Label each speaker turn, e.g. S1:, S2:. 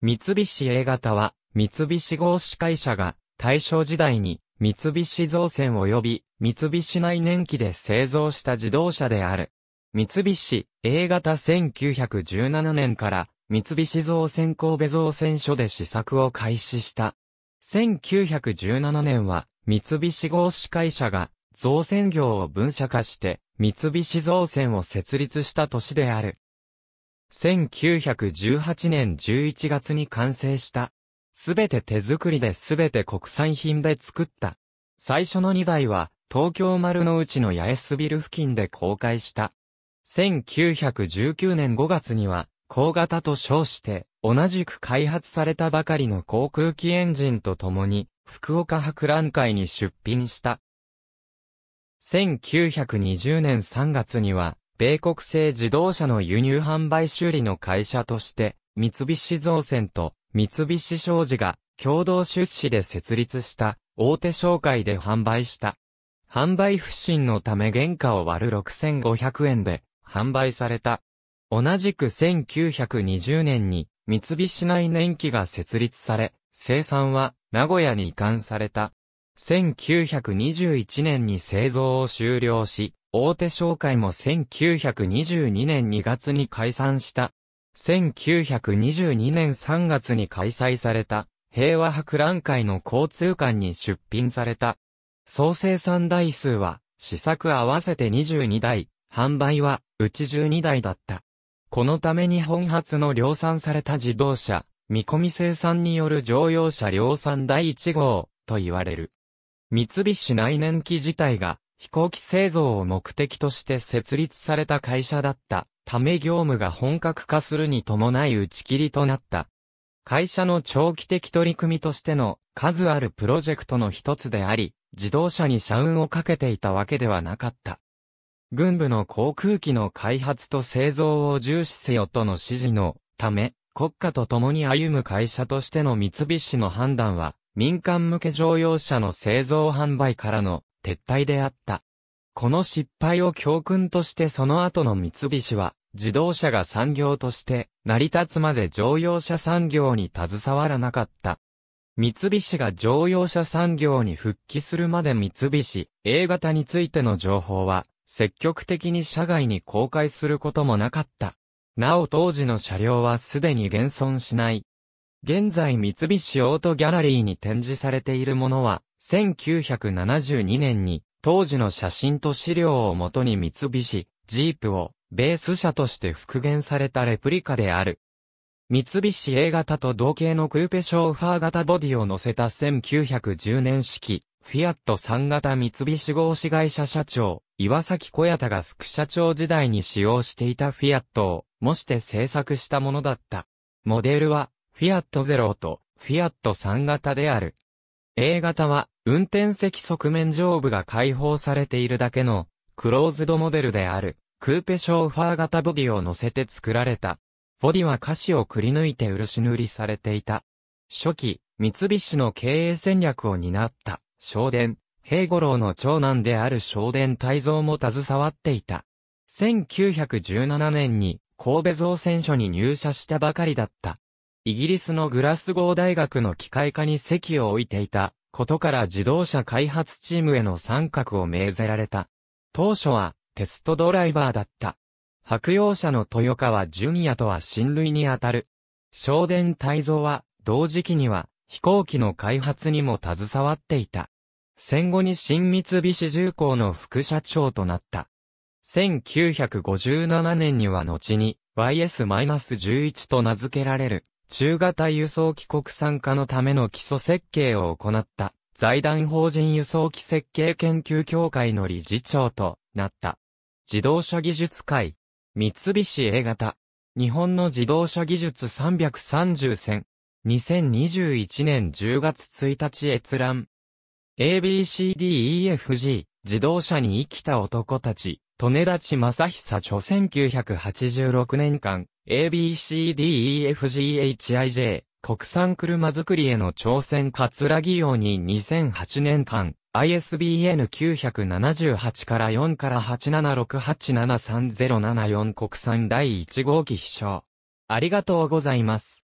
S1: 三菱 A 型は、三菱合資会社が、大正時代に、三菱造船及び、三菱内燃機で製造した自動車である。三菱 A 型1917年から、三菱造船神戸造船所で試作を開始した。1917年は、三菱合資会社が、造船業を分社化して、三菱造船を設立した年である。1918年11月に完成した。すべて手作りですべて国産品で作った。最初の2台は、東京丸の内の八重洲ビル付近で公開した。1919年5月には、高型と称して、同じく開発されたばかりの航空機エンジンと共に、福岡博覧会に出品した。1920年3月には、米国製自動車の輸入販売修理の会社として、三菱造船と三菱商事が共同出資で設立した大手商会で販売した。販売不振のため原価を割る6500円で販売された。同じく1920年に三菱内燃機が設立され、生産は名古屋に移管された。1921年に製造を終了し、大手商会も1922年2月に解散した。1922年3月に開催された、平和博覧会の交通館に出品された。総生産台数は、試作合わせて22台、販売は、うち12台だった。このため日本初の量産された自動車、見込み生産による乗用車量産第1号、と言われる。三菱内燃機自体が、飛行機製造を目的として設立された会社だったため業務が本格化するに伴い打ち切りとなった。会社の長期的取り組みとしての数あるプロジェクトの一つであり、自動車に社運をかけていたわけではなかった。軍部の航空機の開発と製造を重視せよとの指示のため、国家と共に歩む会社としての三菱の判断は、民間向け乗用車の製造販売からの撤退であった。この失敗を教訓としてその後の三菱は、自動車が産業として成り立つまで乗用車産業に携わらなかった。三菱が乗用車産業に復帰するまで三菱 A 型についての情報は積極的に社外に公開することもなかった。なお当時の車両はすでに現存しない現在三菱オートギャラリーに展示されているものは、1972年に当時の写真と資料をもとに三菱、ジープをベース車として復元されたレプリカである。三菱 A 型と同型のクーペショーファー型ボディを乗せた1910年式、フィアット3型三菱合資会社社長、岩崎小谷田が副社長時代に使用していたフィアットを模して制作したものだった。モデルはフィアット0とフィアット3型である。A 型は運転席側面上部が開放されているだけのクローズドモデルであるクーペショーファー型ボディを乗せて作られた。ボディは歌詞をくり抜いて漆塗りされていた。初期、三菱の経営戦略を担った商電、平五郎の長男である商電泰造も携わっていた。1917年に神戸造船所に入社したばかりだった。イギリスのグラスゴー大学の機械化に席を置いていたことから自動車開発チームへの参画を命ぜられた。当初はテストドライバーだった。白洋車の豊川ジュニアとは親類にあたる。昇電泰造は同時期には飛行機の開発にも携わっていた。戦後に新三菱重工の副社長となった。1957年には後に YS-11 と名付けられる中型輸送機国産化のための基礎設計を行った、財団法人輸送機設計研究協会の理事長となった。自動車技術会、三菱 A 型、日本の自動車技術330選、2021年10月1日閲覧。ABCDEFG、自動車に生きた男たち、利根立正久著1986年間、ABCDEFGHIJ 国産車作りへの挑戦葛城用に2008年間 ISBN 978から4から876873074国産第1号機秘書。ありがとうございます。